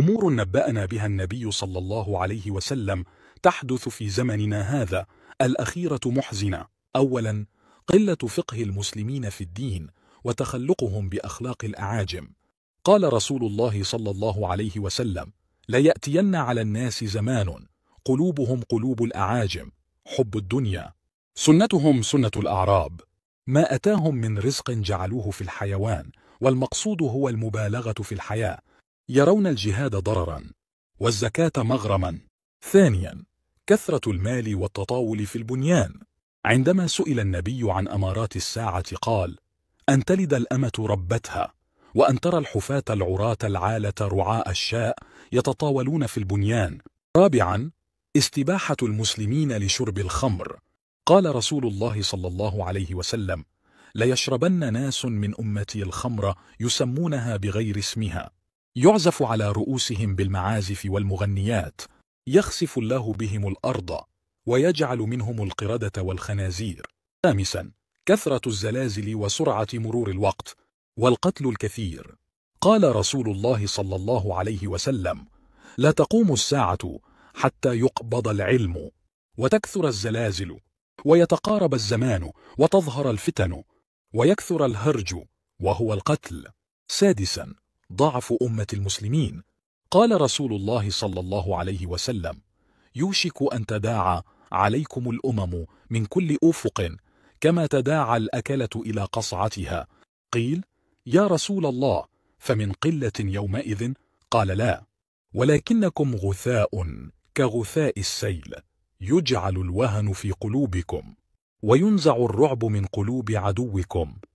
أمور نبأنا بها النبي صلى الله عليه وسلم تحدث في زمننا هذا الأخيرة محزنة أولا قلة فقه المسلمين في الدين وتخلقهم بأخلاق الأعاجم قال رسول الله صلى الله عليه وسلم ليأتين على الناس زمان قلوبهم قلوب الأعاجم حب الدنيا سنتهم سنة الأعراب ما أتاهم من رزق جعلوه في الحيوان والمقصود هو المبالغة في الحياة يرون الجهاد ضررا والزكاة مغرما ثانيا كثرة المال والتطاول في البنيان عندما سئل النبي عن أمارات الساعة قال أن تلد الأمة ربتها وأن ترى الحفاة العراة العالة رعاء الشاء يتطاولون في البنيان رابعا استباحة المسلمين لشرب الخمر قال رسول الله صلى الله عليه وسلم ليشربن ناس من أمتي الخمر يسمونها بغير اسمها يعزف على رؤوسهم بالمعازف والمغنيات يخسف الله بهم الأرض ويجعل منهم القردة والخنازير خامسا كثرة الزلازل وسرعة مرور الوقت والقتل الكثير قال رسول الله صلى الله عليه وسلم لا تقوم الساعة حتى يقبض العلم وتكثر الزلازل ويتقارب الزمان وتظهر الفتن ويكثر الهرج وهو القتل سادسا ضعف أمة المسلمين قال رسول الله صلى الله عليه وسلم يوشك أن تداعى عليكم الأمم من كل أفق كما تداعى الأكلة إلى قصعتها قيل يا رسول الله فمن قلة يومئذ قال لا ولكنكم غثاء كغثاء السيل يجعل الوهن في قلوبكم وينزع الرعب من قلوب عدوكم